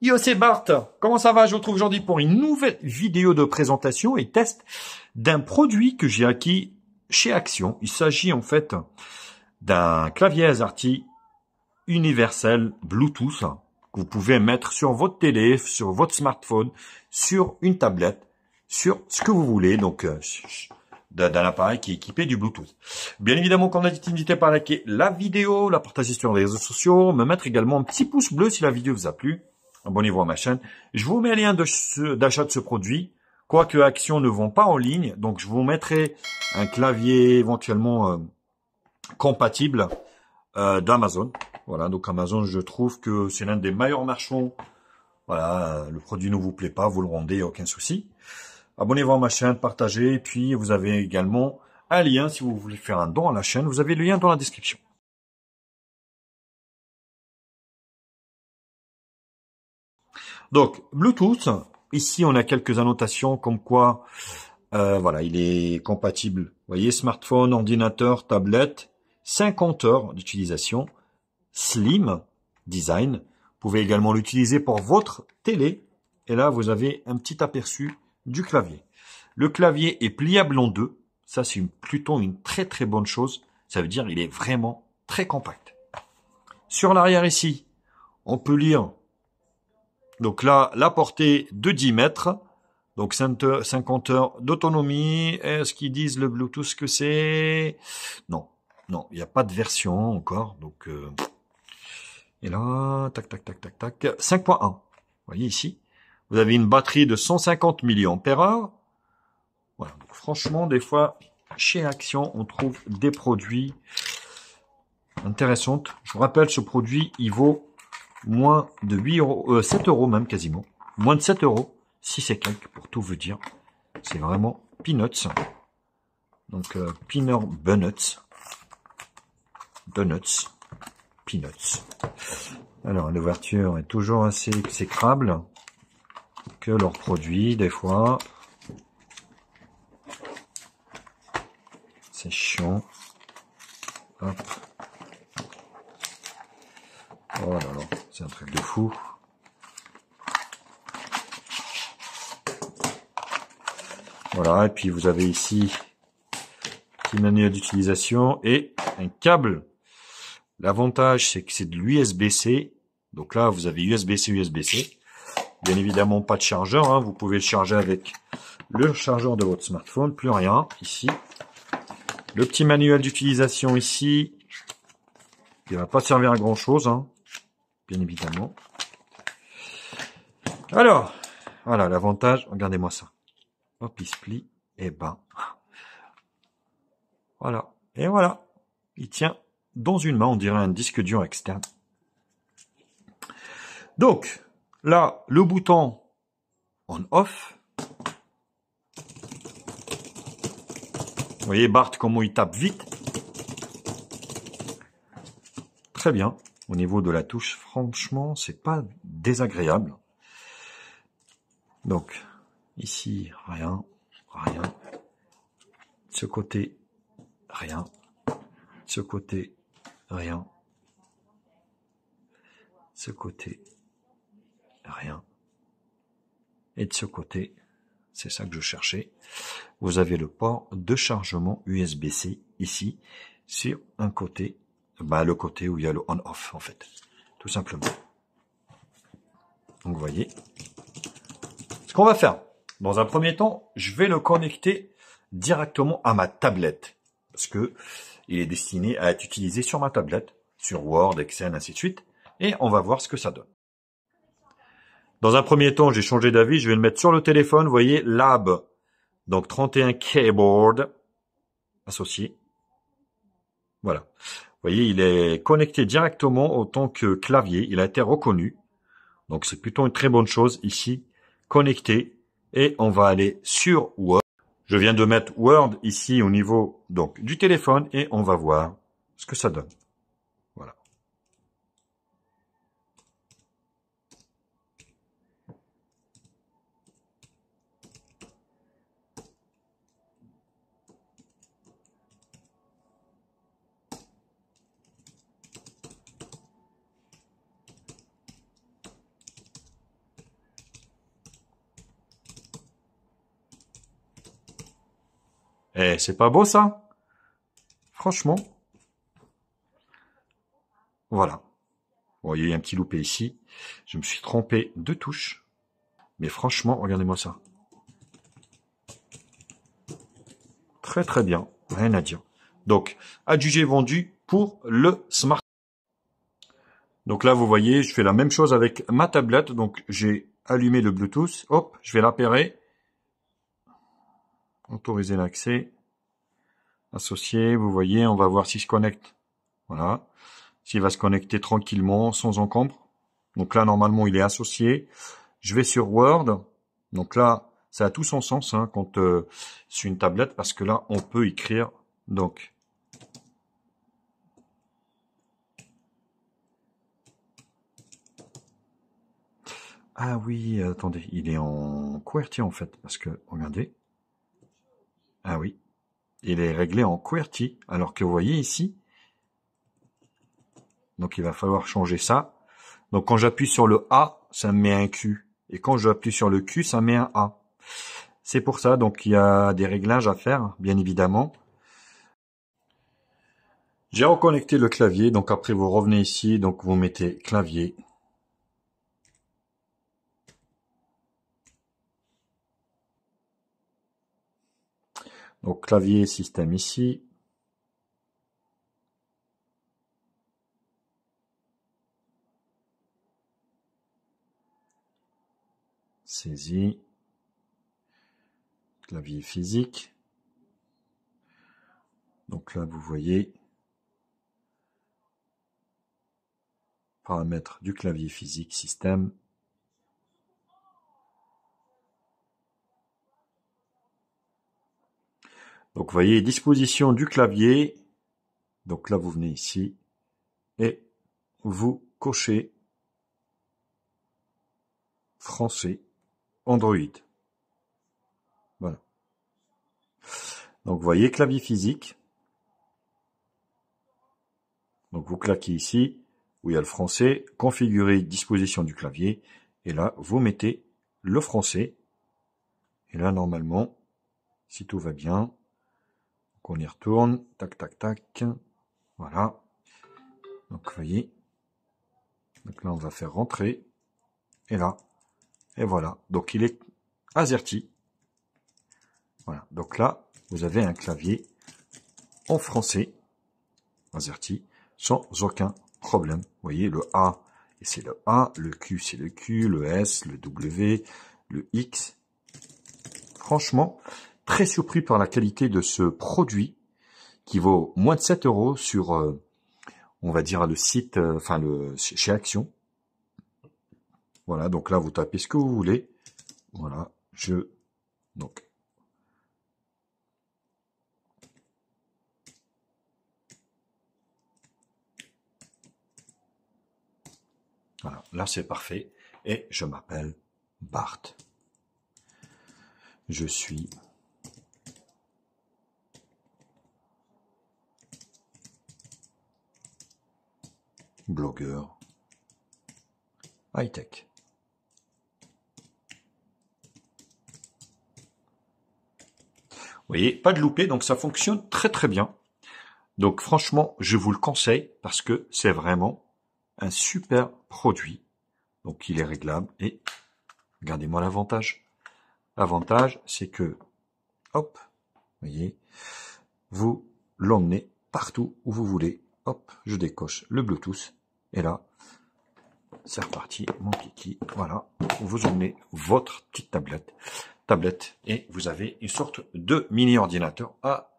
Yo, c'est Bart. Comment ça va Je vous retrouve aujourd'hui pour une nouvelle vidéo de présentation et test d'un produit que j'ai acquis chez Action. Il s'agit en fait d'un clavier AZERTY universel Bluetooth que vous pouvez mettre sur votre télé, sur votre smartphone, sur une tablette, sur ce que vous voulez. Donc, euh, d'un appareil qui est équipé du Bluetooth. Bien évidemment, quand on a dit, n'hésitez pas à liker la vidéo, la partager sur les réseaux sociaux, me mettre également un petit pouce bleu si la vidéo vous a plu abonnez-vous à ma chaîne. Je vous mets un lien d'achat de, ce produit. Quoique Action ne vont pas en ligne, donc je vous mettrai un clavier éventuellement euh, compatible euh, d'Amazon. Voilà, donc Amazon, je trouve que c'est l'un des meilleurs marchands. Voilà, le produit ne vous plaît pas, vous le rendez, aucun souci. Abonnez-vous à ma chaîne, partagez, et puis vous avez également un lien si vous voulez faire un don à la chaîne. Vous avez le lien dans la description. Donc, Bluetooth, ici on a quelques annotations comme quoi, euh, voilà, il est compatible. Vous voyez, smartphone, ordinateur, tablette, 50 heures d'utilisation, slim design. Vous pouvez également l'utiliser pour votre télé. Et là, vous avez un petit aperçu du clavier. Le clavier est pliable en deux. Ça, c'est plutôt une très très bonne chose. Ça veut dire il est vraiment très compact. Sur l'arrière ici, on peut lire donc là, la portée de 10 mètres. Donc 50 heures d'autonomie. Est-ce qu'ils disent le Bluetooth que c'est Non, non, il n'y a pas de version encore. Donc euh, et là, tac, tac, tac, tac, tac. 5.1. Vous voyez ici, vous avez une batterie de 150 mAh. Voilà. franchement, des fois, chez Action, on trouve des produits intéressants. Je vous rappelle, ce produit, il vaut moins de 8 euros, 7 euh, euros même quasiment, moins de 7 euros, si c'est quelques pour tout vous dire. C'est vraiment peanuts. Donc euh, peanut bunuts, donuts, peanuts. Alors l'ouverture est toujours assez exécrable que leurs produits des fois. C'est chiant. Hop. Oh c'est un truc de fou. Voilà, et puis vous avez ici petit manuel d'utilisation et un câble. L'avantage, c'est que c'est de l'USB-C. Donc là, vous avez USB-C, USB-C. Bien évidemment, pas de chargeur. Hein. Vous pouvez le charger avec le chargeur de votre smartphone. Plus rien, ici. Le petit manuel d'utilisation ici, ne va pas servir à grand chose. Hein bien évidemment. Alors, voilà l'avantage, regardez-moi ça. Hop, il se plie, et ben, voilà, et voilà. Il tient dans une main, on dirait un disque dur externe. Donc, là, le bouton on-off. Vous voyez Bart comment il tape vite. Très bien au niveau de la touche, franchement, c'est pas désagréable. Donc, ici, rien, rien. De ce côté, rien. De ce côté, rien. De ce côté, rien. Et de ce côté, c'est ça que je cherchais. Vous avez le port de chargement USB-C ici, sur un côté bah, le côté où il y a le on-off, en fait. Tout simplement. Donc, vous voyez. Ce qu'on va faire, dans un premier temps, je vais le connecter directement à ma tablette. Parce que il est destiné à être utilisé sur ma tablette, sur Word, Excel, ainsi de suite. Et on va voir ce que ça donne. Dans un premier temps, j'ai changé d'avis, je vais le mettre sur le téléphone, vous voyez, Lab. Donc 31 Keyboard associé. Voilà. Vous voyez, il est connecté directement en tant que clavier. Il a été reconnu. Donc c'est plutôt une très bonne chose ici. Connecté. Et on va aller sur Word. Je viens de mettre Word ici au niveau donc du téléphone et on va voir ce que ça donne. Eh, c'est pas beau ça Franchement. Voilà. voyez, il y a un petit loupé ici. Je me suis trompé de touche. Mais franchement, regardez-moi ça. Très très bien. Rien à dire. Donc, adjugé vendu pour le smart. Donc là, vous voyez, je fais la même chose avec ma tablette. Donc, j'ai allumé le Bluetooth. Hop, je vais l'appairer. Autoriser l'accès. associé. vous voyez, on va voir s'il se connecte. Voilà. S'il va se connecter tranquillement, sans encombre. Donc là, normalement, il est associé. Je vais sur Word. Donc là, ça a tout son sens hein, quand euh, sur une tablette, parce que là, on peut écrire. Donc, Ah oui, attendez, il est en QWERTY en fait, parce que, regardez, il est réglé en QWERTY. Alors que vous voyez ici, donc il va falloir changer ça. Donc quand j'appuie sur le A, ça me met un Q. Et quand j'appuie sur le Q, ça me met un A. C'est pour ça, donc il y a des réglages à faire, bien évidemment. J'ai reconnecté le clavier, donc après vous revenez ici, donc vous mettez clavier, Donc clavier système ici. Saisie. Clavier physique. Donc là, vous voyez paramètres du clavier physique système Donc, vous voyez, disposition du clavier. Donc là, vous venez ici et vous cochez français Android. Voilà. Donc, vous voyez, clavier physique. Donc, vous claquez ici où il y a le français, configurer disposition du clavier. Et là, vous mettez le français. Et là, normalement, si tout va bien, on y retourne. Tac, tac, tac. Voilà. Donc, voyez. Donc là, on va faire rentrer. Et là. Et voilà. Donc, il est azerty. Voilà. Donc là, vous avez un clavier en français. Azerty. Sans aucun problème. voyez, le A, c'est le A. Le Q, c'est le Q. Le S, le W, le X. Franchement, très surpris par la qualité de ce produit qui vaut moins de 7 euros sur, euh, on va dire, le site, euh, enfin, le, chez Action. Voilà, donc là, vous tapez ce que vous voulez. Voilà, je... Donc, Voilà, là c'est parfait. Et je m'appelle Bart. Je suis blogueur high-tech. Vous voyez, pas de loupé, donc ça fonctionne très très bien. Donc franchement, je vous le conseille parce que c'est vraiment un super produit. Donc il est réglable et gardez moi l'avantage. L'avantage, c'est que, hop, voyez, vous l'emmenez partout où vous voulez. Hop, je décoche le Bluetooth et là, c'est reparti, mon kiki. Voilà, vous emmenez votre petite tablette, tablette et vous avez une sorte de mini-ordinateur à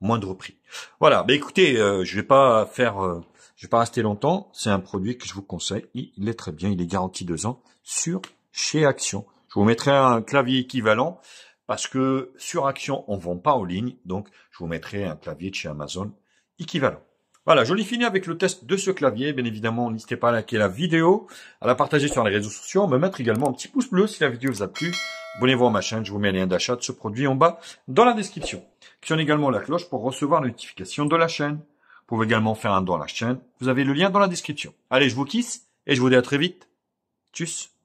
moindre prix. Voilà, mais bah écoutez, euh, je vais pas faire, euh, je vais pas rester longtemps. C'est un produit que je vous conseille. Il est très bien, il est garanti deux ans sur chez Action. Je vous mettrai un clavier équivalent parce que sur Action on vend pas en ligne, donc je vous mettrai un clavier de chez Amazon équivalent. Voilà, joli fini avec le test de ce clavier. Bien évidemment, n'hésitez pas à liker la vidéo, à la partager sur les réseaux sociaux, à me mettre également un petit pouce bleu si la vidéo vous a plu. Abonnez-vous à ma chaîne, je vous mets un lien d'achat de ce produit en bas dans la description. Cliquez également la cloche pour recevoir les notification de la chaîne. Vous pouvez également faire un don à la chaîne. Vous avez le lien dans la description. Allez, je vous kiss et je vous dis à très vite. Tchuss